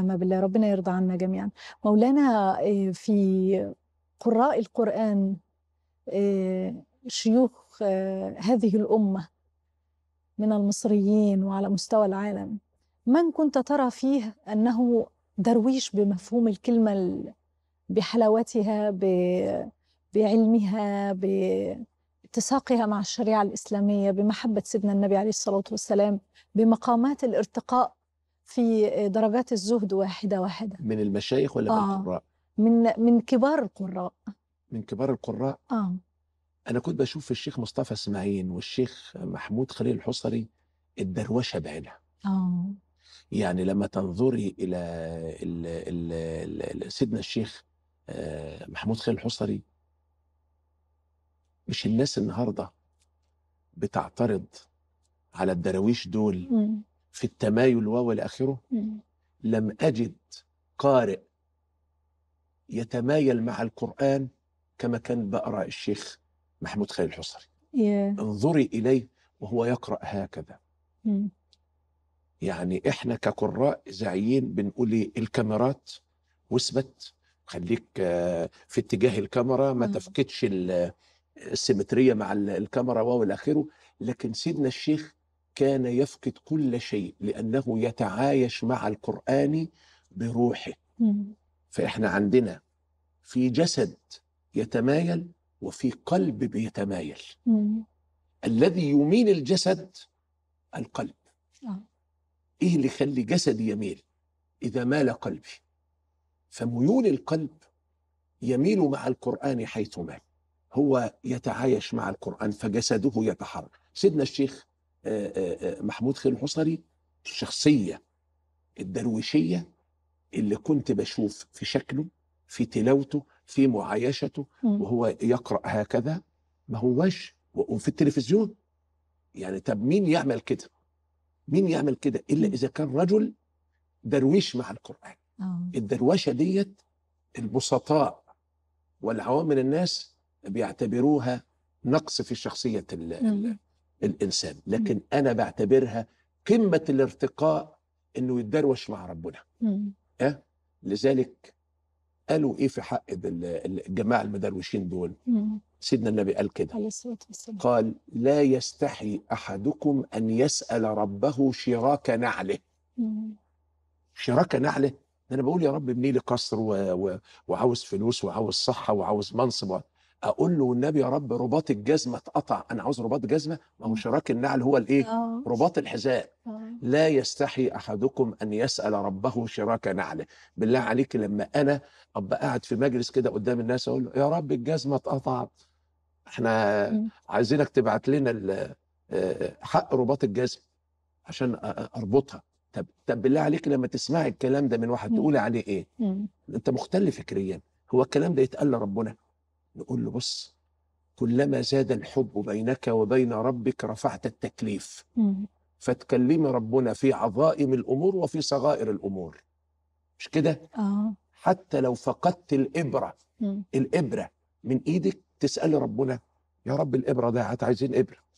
فاهمة بالله ربنا يرضى عنا جميعا مولانا آه، في قراء القرآن آه، شيوخ آه، هذه الأمة من المصريين وعلى مستوى العالم من كنت ترى فيه أنه درويش بمفهوم الكلمة بحلاوتها بعلمها باتساقها مع الشريعة الإسلامية بمحبة سيدنا النبي عليه الصلاة والسلام بمقامات الارتقاء في آه، درجات الزهد واحده واحده من المشايخ ولا آه. من القراء من من كبار القراء من كبار القراء اه انا كنت بشوف الشيخ مصطفى اسماعيل والشيخ محمود خليل الحصري الدروشه بعينها اه يعني لما تنظري الى الـ الـ الـ سيدنا الشيخ آه، محمود خليل الحصري مش الناس النهارده بتعترض على الدراويش دول في التمايل و الى اخره لم اجد قارئ يتمايل مع القران كما كان بقرا الشيخ محمود خليل الحصري yeah. انظري اليه وهو يقرا هكذا mm. يعني احنا كقراء زعيين بنقول إيه؟ الكاميرات واثبت خليك آه، في اتجاه الكاميرا ما mm. تفقدش السيمتريه مع الكاميرا والى اخره لكن سيدنا الشيخ كان يفقد كل شيء لأنه يتعايش مع القرآن بروحه فإحنا عندنا في جسد يتمايل وفي قلب بيتمايل الذي يميل الجسد القلب آه. إيه اللي يخلي جسدي يميل إذا مال قلبي فميول القلب يميل مع القرآن حيث مال هو يتعايش مع القرآن فجسده يتحرك سيدنا الشيخ آه، آه، آه، محمود خير الحصري الشخصيه الدرويشيه اللي كنت بشوف في شكله في تلاوته في معايشته وهو يقرا هكذا ما هوش وفي التلفزيون يعني طب مين يعمل كده مين يعمل كده الا اذا كان رجل درويش مع القران أوه. الدروشه ديت البسطاء والعوام من الناس بيعتبروها نقص في شخصيه الانسان لكن انا بعتبرها قمه الارتقاء انه يتدروش مع ربنا أه؟ لذلك قالوا ايه في حق الجماعه المدروشين دول مم. سيدنا النبي قال كده قال لا يستحي احدكم ان يسال ربه شراك نعله مم. شراك نعله انا بقول يا رب ابني لي قصر و... و... وعاوز فلوس وعاوز صحه وعاوز منصب اقول له والنبي يا رب رباط الجزمه اتقطع انا عاوز رباط جزمه ما هو شراك النعل هو الايه اه. رباط الحذاء اه. لا يستحي احدكم ان يسال ربه شراك نعله بالله عليك لما انا ابقى قاعد في مجلس كده قدام الناس اقول له يا رب الجزمه اتقطعت احنا عايزينك تبعت لنا آه، حق رباط الجزم عشان اربطها طب طب بالله عليك لما تسمعي الكلام ده من واحد تقول عليه ايه انت مختل فكريا هو الكلام ده يتقال لربنا نقول له بص كلما زاد الحب بينك وبين ربك رفعت التكليف فتكلم ربنا في عظائم الامور وفي صغائر الامور مش كده آه. حتى لو فقدت الابره الابره من ايدك تسال ربنا يا رب الابره ده عايزين ابره